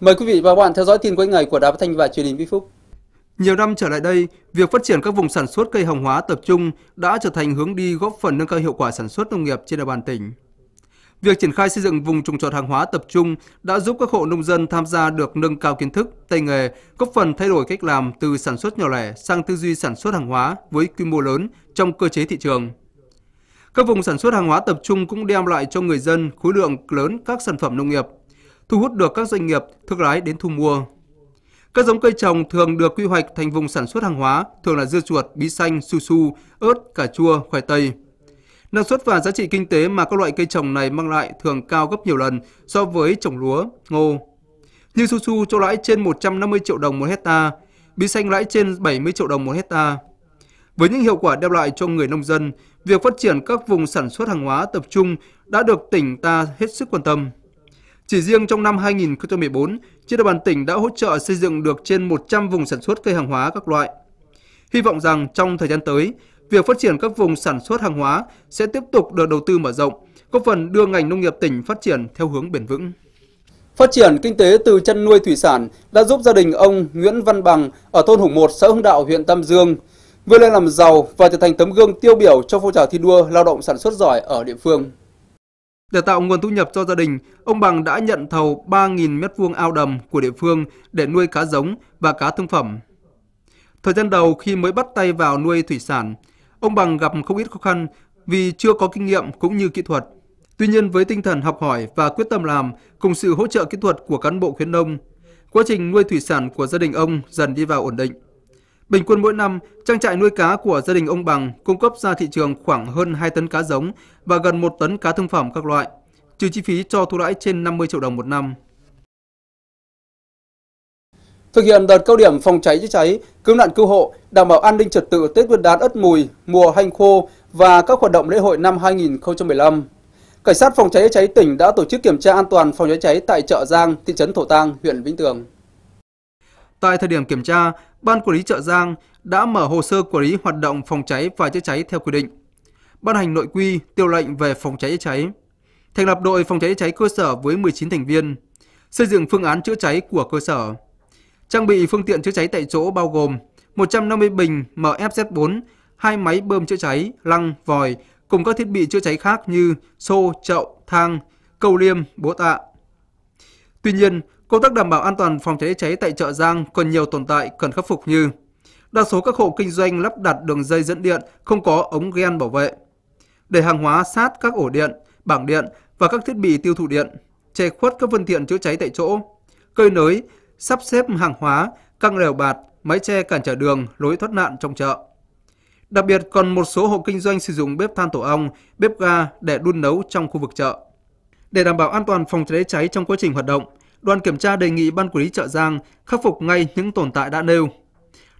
Mời quý vị và các bạn theo dõi tin cuối ngày của Đài Phát thanh và Truyền hình Vĩnh Phúc. Nhiều năm trở lại đây, việc phát triển các vùng sản xuất cây hồng hóa tập trung đã trở thành hướng đi góp phần nâng cao hiệu quả sản xuất nông nghiệp trên địa bàn tỉnh. Việc triển khai xây dựng vùng trồng trọt hàng hóa tập trung đã giúp các hộ nông dân tham gia được nâng cao kiến thức, tay nghề, góp phần thay đổi cách làm từ sản xuất nhỏ lẻ sang tư duy sản xuất hàng hóa với quy mô lớn trong cơ chế thị trường. Các vùng sản xuất hàng hóa tập trung cũng đem lại cho người dân khối lượng lớn các sản phẩm nông nghiệp thu hút được các doanh nghiệp, thương lái đến thu mua. Các giống cây trồng thường được quy hoạch thành vùng sản xuất hàng hóa, thường là dưa chuột, bí xanh, su su, ớt, cà chua, khoai tây. Năng suất và giá trị kinh tế mà các loại cây trồng này mang lại thường cao gấp nhiều lần so với trồng lúa, ngô. Như su su cho lãi trên 150 triệu đồng một hecta, bí xanh lãi trên 70 triệu đồng một hecta. Với những hiệu quả đem lại cho người nông dân, việc phát triển các vùng sản xuất hàng hóa tập trung đã được tỉnh ta hết sức quan tâm. Chỉ riêng trong năm 2014, trên địa bàn tỉnh đã hỗ trợ xây dựng được trên 100 vùng sản xuất cây hàng hóa các loại. Hy vọng rằng trong thời gian tới, việc phát triển các vùng sản xuất hàng hóa sẽ tiếp tục được đầu tư mở rộng, góp phần đưa ngành nông nghiệp tỉnh phát triển theo hướng bền vững. Phát triển kinh tế từ chăn nuôi thủy sản đã giúp gia đình ông Nguyễn Văn Bằng ở thôn Hùng 1, xã Hưng Đạo, huyện Tam Dương vươn lên làm giàu và trở thành tấm gương tiêu biểu cho phong trào thi đua lao động sản xuất giỏi ở địa phương. Để tạo nguồn thu nhập cho gia đình, ông Bằng đã nhận thầu 3.000 m2 ao đầm của địa phương để nuôi cá giống và cá thương phẩm. Thời gian đầu khi mới bắt tay vào nuôi thủy sản, ông Bằng gặp không ít khó khăn vì chưa có kinh nghiệm cũng như kỹ thuật. Tuy nhiên với tinh thần học hỏi và quyết tâm làm cùng sự hỗ trợ kỹ thuật của cán bộ khuyến nông, quá trình nuôi thủy sản của gia đình ông dần đi vào ổn định. Bình quân mỗi năm, trang trại nuôi cá của gia đình ông Bằng cung cấp ra thị trường khoảng hơn 2 tấn cá giống và gần 1 tấn cá thương phẩm các loại, trừ chi phí cho thu lãi trên 50 triệu đồng một năm. Thực hiện đợt cao điểm phòng cháy chữa cháy, cứu nạn cứu hộ, đảm bảo an ninh trật tự Tết Nguyên đán Ất Mùi, mùa hanh khô và các hoạt động lễ hội năm 2015. Cảnh sát phòng cháy chữa cháy tỉnh đã tổ chức kiểm tra an toàn phòng cháy cháy tại chợ Giang, thị trấn Thổ Tang, huyện Vĩnh Tường. Tại thời điểm kiểm tra, Ban Quản lý chợ Giang đã mở hồ sơ quản lý hoạt động phòng cháy và chữa cháy theo quy định, ban hành nội quy, tiêu lệnh về phòng cháy chữa cháy, thành lập đội phòng cháy chữa cháy cơ sở với 19 thành viên, xây dựng phương án chữa cháy của cơ sở, trang bị phương tiện chữa cháy tại chỗ bao gồm 150 bình MFZ4, hai máy bơm chữa cháy, lăng, vòi cùng các thiết bị chữa cháy khác như xô, chậu, thang, cầu liêm, bố tạ. Tuy nhiên, Công tác đảm bảo an toàn phòng cháy chữa cháy tại chợ Giang còn nhiều tồn tại cần khắc phục như đa số các hộ kinh doanh lắp đặt đường dây dẫn điện không có ống gen bảo vệ, để hàng hóa sát các ổ điện, bảng điện và các thiết bị tiêu thụ điện, che khuất các phương tiện chữa cháy tại chỗ, cơi nới, sắp xếp hàng hóa, căng rèo bạt, mái che cản trở đường, lối thoát nạn trong chợ. Đặc biệt còn một số hộ kinh doanh sử dụng bếp than tổ ong, bếp ga để đun nấu trong khu vực chợ. Để đảm bảo an toàn phòng cháy cháy trong quá trình hoạt động, đoàn kiểm tra đề nghị Ban Quản lý Chợ Giang khắc phục ngay những tồn tại đã nêu.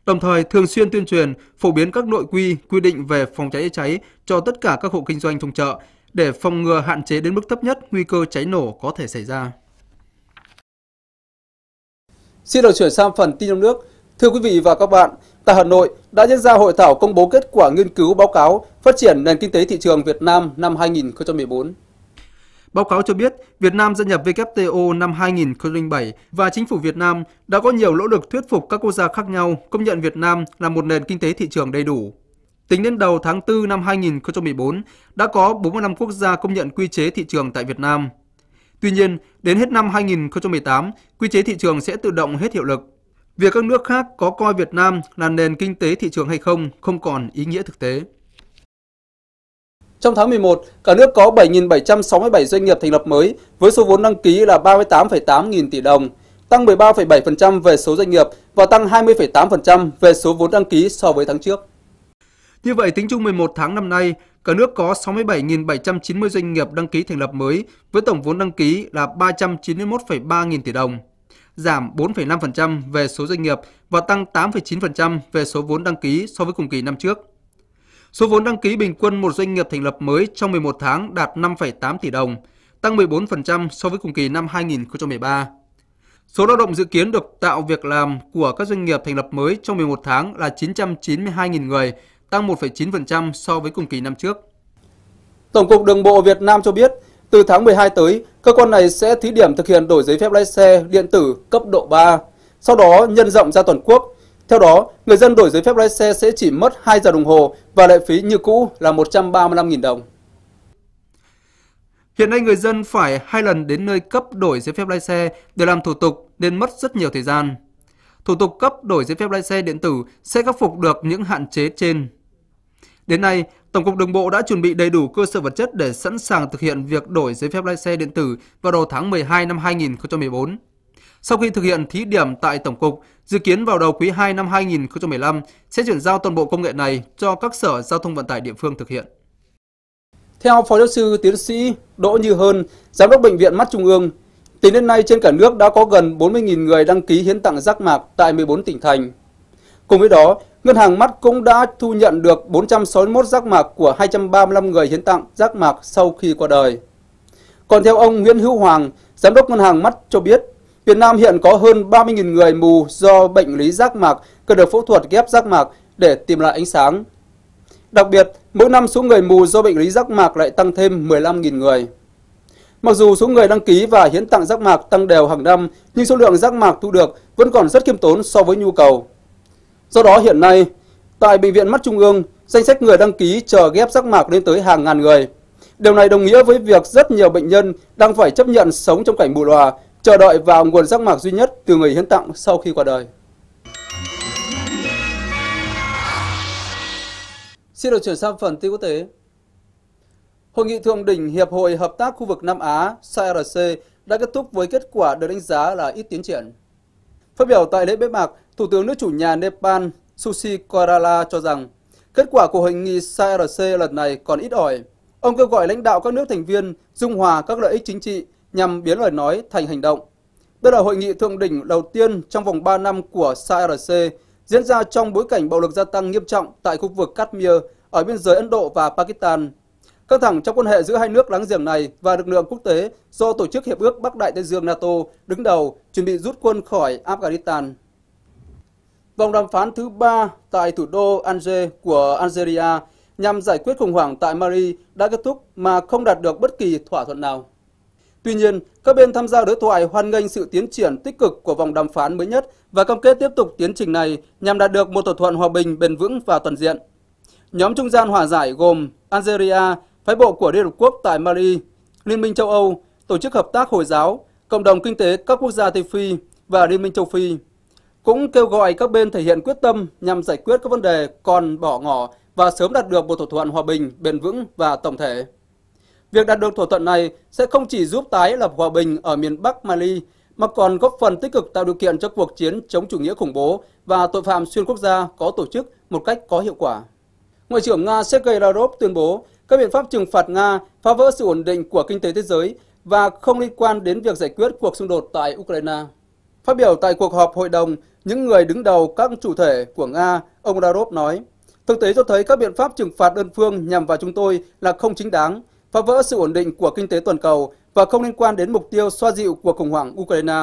Đồng thời thường xuyên tuyên truyền, phổ biến các nội quy, quy định về phòng cháy chữa cháy cho tất cả các hộ kinh doanh trong chợ để phòng ngừa hạn chế đến mức thấp nhất nguy cơ cháy nổ có thể xảy ra. Xin được chuyển sang phần tin trong nước. Thưa quý vị và các bạn, tại Hà Nội đã diễn ra hội thảo công bố kết quả nghiên cứu báo cáo phát triển nền kinh tế thị trường Việt Nam năm 2014. Báo cáo cho biết, Việt Nam gia nhập WTO năm 2007 và chính phủ Việt Nam đã có nhiều nỗ lực thuyết phục các quốc gia khác nhau công nhận Việt Nam là một nền kinh tế thị trường đầy đủ. Tính đến đầu tháng 4 năm 2014, đã có 45 quốc gia công nhận quy chế thị trường tại Việt Nam. Tuy nhiên, đến hết năm 2018, quy chế thị trường sẽ tự động hết hiệu lực. Việc các nước khác có coi Việt Nam là nền kinh tế thị trường hay không không còn ý nghĩa thực tế. Trong tháng 11, cả nước có 7.767 doanh nghiệp thành lập mới với số vốn đăng ký là 38,8 nghìn tỷ đồng, tăng 13,7% về số doanh nghiệp và tăng 20,8% về số vốn đăng ký so với tháng trước. Như vậy, tính chung 11 tháng năm nay, cả nước có 67.790 doanh nghiệp đăng ký thành lập mới với tổng vốn đăng ký là 391,3 nghìn tỷ đồng, giảm 4,5% về số doanh nghiệp và tăng 8,9% về số vốn đăng ký so với cùng kỳ năm trước. Số vốn đăng ký bình quân một doanh nghiệp thành lập mới trong 11 tháng đạt 5,8 tỷ đồng, tăng 14% so với cùng kỳ năm 2013. Số lao động dự kiến được tạo việc làm của các doanh nghiệp thành lập mới trong 11 tháng là 992.000 người, tăng 1,9% so với cùng kỳ năm trước. Tổng cục Đường bộ Việt Nam cho biết, từ tháng 12 tới, cơ quan này sẽ thí điểm thực hiện đổi giấy phép lái xe điện tử cấp độ 3, sau đó nhân rộng ra toàn quốc theo đó, người dân đổi giấy phép lái xe sẽ chỉ mất 2 giờ đồng hồ và lệ phí như cũ là 135.000 đồng. Hiện nay người dân phải hai lần đến nơi cấp đổi giấy phép lái xe để làm thủ tục nên mất rất nhiều thời gian. Thủ tục cấp đổi giấy phép lái xe điện tử sẽ khắc phục được những hạn chế trên. Đến nay, Tổng cục Đường bộ đã chuẩn bị đầy đủ cơ sở vật chất để sẵn sàng thực hiện việc đổi giấy phép lái xe điện tử vào đầu tháng 12 năm 2014. Sau khi thực hiện thí điểm tại Tổng cục, Dự kiến vào đầu quý 2 năm 2015 sẽ chuyển giao toàn bộ công nghệ này cho các sở giao thông vận tải địa phương thực hiện. Theo Phó Giáo sư Tiến sĩ Đỗ Như Hơn, Giám đốc Bệnh viện Mắt Trung ương, tính đến nay trên cả nước đã có gần 40.000 người đăng ký hiến tặng giác mạc tại 14 tỉnh thành. Cùng với đó, Ngân hàng Mắt cũng đã thu nhận được 461 giác mạc của 235 người hiến tặng giác mạc sau khi qua đời. Còn theo ông Nguyễn Hữu Hoàng, Giám đốc Ngân hàng Mắt cho biết, Việt Nam hiện có hơn 30.000 người mù do bệnh lý giác mạc cần được phẫu thuật ghép giác mạc để tìm lại ánh sáng. Đặc biệt, mỗi năm số người mù do bệnh lý giác mạc lại tăng thêm 15.000 người. Mặc dù số người đăng ký và hiến tặng giác mạc tăng đều hàng năm, nhưng số lượng giác mạc thu được vẫn còn rất khiêm tốn so với nhu cầu. Do đó hiện nay, tại Bệnh viện Mắt Trung ương, danh sách người đăng ký chờ ghép giác mạc lên tới hàng ngàn người. Điều này đồng nghĩa với việc rất nhiều bệnh nhân đang phải chấp nhận sống trong cảnh mù lòa chờ đợi vào nguồn rác mạc duy nhất từ người hiến tặng sau khi qua đời. Xin được chuyển sang phần tin quốc tế. Hội nghị thượng đỉnh Hiệp hội Hợp tác khu vực Nam Á CRC er đã kết thúc với kết quả được đánh giá là ít tiến triển. Phát biểu tại lễ bế mạc, Thủ tướng nước chủ nhà Nepal Sushi Koirala cho rằng kết quả của hội nghị CRC er lần này còn ít ỏi. Ông kêu gọi lãnh đạo các nước thành viên dung hòa các lợi ích chính trị nhằm biến lời nói thành hành động. Đây là hội nghị thượng đỉnh đầu tiên trong vòng 3 năm của SARC e diễn ra trong bối cảnh bạo lực gia tăng nghiêm trọng tại khu vực Kashmir ở biên giới Ấn Độ và Pakistan. Căng thẳng trong quan hệ giữa hai nước láng giềng này và lực lượng quốc tế do Tổ chức Hiệp ước Bắc Đại Tây Dương NATO đứng đầu chuẩn bị rút quân khỏi Afghanistan. Vòng đàm phán thứ ba tại thủ đô Alger của Algeria nhằm giải quyết khủng hoảng tại Mali đã kết thúc mà không đạt được bất kỳ thỏa thuận nào. Tuy nhiên, các bên tham gia đối thoại hoan nghênh sự tiến triển tích cực của vòng đàm phán mới nhất và cam kết tiếp tục tiến trình này nhằm đạt được một thỏa thuận hòa bình bền vững và toàn diện. Nhóm trung gian hòa giải gồm Algeria, phái bộ của Liên Hợp Quốc tại Mali, Liên minh châu Âu, Tổ chức Hợp tác Hồi giáo, Cộng đồng Kinh tế các quốc gia Tây Phi và Liên minh châu Phi cũng kêu gọi các bên thể hiện quyết tâm nhằm giải quyết các vấn đề còn bỏ ngỏ và sớm đạt được một thỏa thuận hòa bình, bền vững và tổng thể. Việc đạt được thỏa thuận này sẽ không chỉ giúp tái lập hòa bình ở miền Bắc Mali, mà còn góp phần tích cực tạo điều kiện cho cuộc chiến chống chủ nghĩa khủng bố và tội phạm xuyên quốc gia có tổ chức một cách có hiệu quả. Ngoại trưởng Nga Sergei Lavrov tuyên bố các biện pháp trừng phạt Nga phá vỡ sự ổn định của kinh tế thế giới và không liên quan đến việc giải quyết cuộc xung đột tại Ukraine. Phát biểu tại cuộc họp hội đồng, những người đứng đầu các chủ thể của Nga, ông Lavrov nói, Thực tế cho thấy các biện pháp trừng phạt đơn phương nhằm vào chúng tôi là không chính đáng, phá vỡ sự ổn định của kinh tế toàn cầu và không liên quan đến mục tiêu xoa dịu cuộc khủng hoảng Ukraine.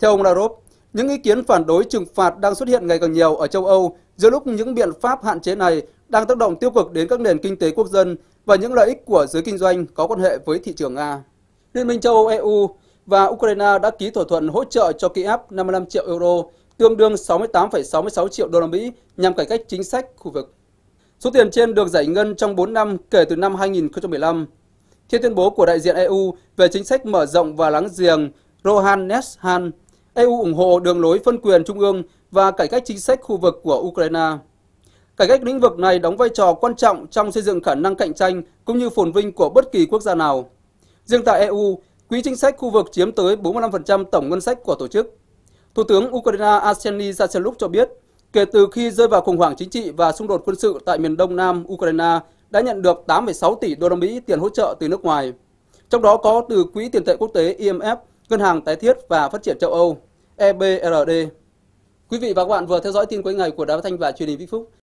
Theo ông Lavrov, những ý kiến phản đối trừng phạt đang xuất hiện ngày càng nhiều ở châu Âu giữa lúc những biện pháp hạn chế này đang tác động tiêu cực đến các nền kinh tế quốc dân và những lợi ích của giới kinh doanh có quan hệ với thị trường Nga. Liên minh châu Âu EU và Ukraine đã ký thỏa thuận hỗ trợ cho Kiev 55 triệu euro, tương đương 68,66 triệu đô la Mỹ nhằm cải cách chính sách khu vực. Số tiền trên được giải ngân trong 4 năm kể từ năm 2015. Theo tuyên bố của đại diện EU về chính sách mở rộng và láng giềng Rohannes Han, EU ủng hộ đường lối phân quyền trung ương và cải cách chính sách khu vực của Ukraine. Cải cách lĩnh vực này đóng vai trò quan trọng trong xây dựng khả năng cạnh tranh cũng như phồn vinh của bất kỳ quốc gia nào. Riêng tại EU, quỹ chính sách khu vực chiếm tới 45% tổng ngân sách của tổ chức. Thủ tướng Ukraine Arseniy Yatsenyuk cho biết, kể từ khi rơi vào khủng hoảng chính trị và xung đột quân sự tại miền đông nam Ukraine đã nhận được 8,6 tỷ đô la Mỹ tiền hỗ trợ từ nước ngoài. Trong đó có từ Quỹ tiền tệ quốc tế IMF, Ngân hàng tái thiết và phát triển châu Âu EBRD. Quý vị và các bạn vừa theo dõi tin cuối ngày của Đài thanh và Truyền hình Vĩnh Phúc.